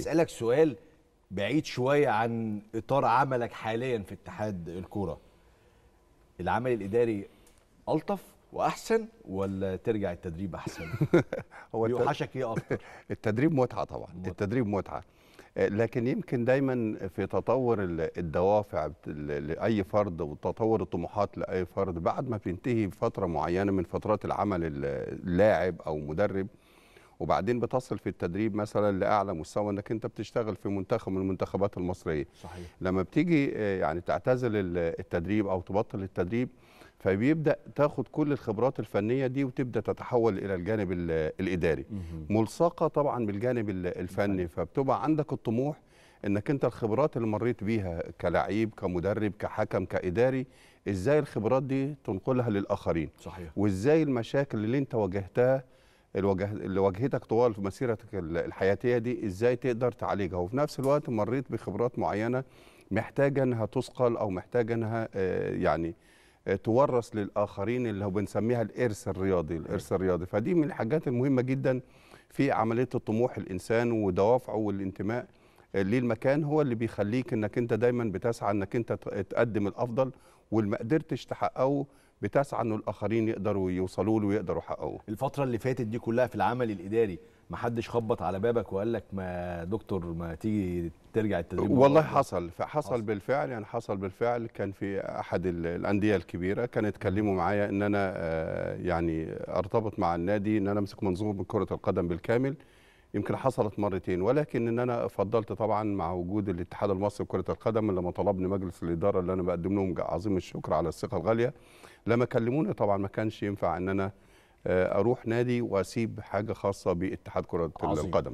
اسالك سؤال بعيد شويه عن اطار عملك حاليا في اتحاد الكوره العمل الاداري الطف واحسن ولا ترجع التدريب احسن هو يوحشك ايه اكتر التدريب متعه طبعا متعة. التدريب متعه آه، لكن يمكن دايما في تطور الدوافع لاي فرد وتطور الطموحات لاي فرد بعد ما بينتهي فتره معينه من فترات العمل اللاعب او مدرب وبعدين بتصل في التدريب مثلا لاعلى مستوى انك انت بتشتغل في منتخب من المنتخبات المصريه صحيح. لما بتيجي آه، يعني تعتزل التدريب او تبطل التدريب فبيبدا تاخد كل الخبرات الفنيه دي وتبدا تتحول الى الجانب الاداري ملصقه طبعا بالجانب الفني فبتبقى عندك الطموح انك انت الخبرات اللي مريت بيها كلعيب كمدرب كحكم كاداري ازاي الخبرات دي تنقلها للاخرين صحيح وازاي المشاكل اللي انت واجهتها اللي واجهتك طوال مسيرتك الحياتيه دي ازاي تقدر تعالجها وفي نفس الوقت مريت بخبرات معينه محتاجه انها تثقل او محتاجه انها آه، يعني آه، تورث للاخرين اللي هو بنسميها الارث الرياضي الارث الرياضي فدي من الحاجات المهمه جدا في عمليه الطموح الانسان ودوافعه والانتماء آه، للمكان هو اللي بيخليك انك انت دايما بتسعى انك انت تقدم الافضل واللي ما قدرتش تحققه بتسعى ان الاخرين يقدروا يوصلوا له ويقدروا يحققوه الفتره اللي فاتت دي كلها في العمل الاداري ما حدش خبط على بابك وقال لك ما دكتور ما تيجي ترجع التدريب والله حصل حصل بالفعل يعني حصل بالفعل كان في احد الانديه الكبيره كان اتكلموا معايا ان انا آه، يعني ارتبط مع النادي ان انا امسك منظومه من كره القدم بالكامل يمكن حصلت مرتين ولكن ان انا فضلت طبعا مع وجود الاتحاد المصري لكره القدم لما طلبني مجلس الاداره اللي انا بقدم لهم عظيم الشكر على الثقه الغاليه لما كلموني طبعا ما كانش ينفع ان انا آه، اروح نادي واسيب حاجه خاصه باتحاد كره عظيم. القدم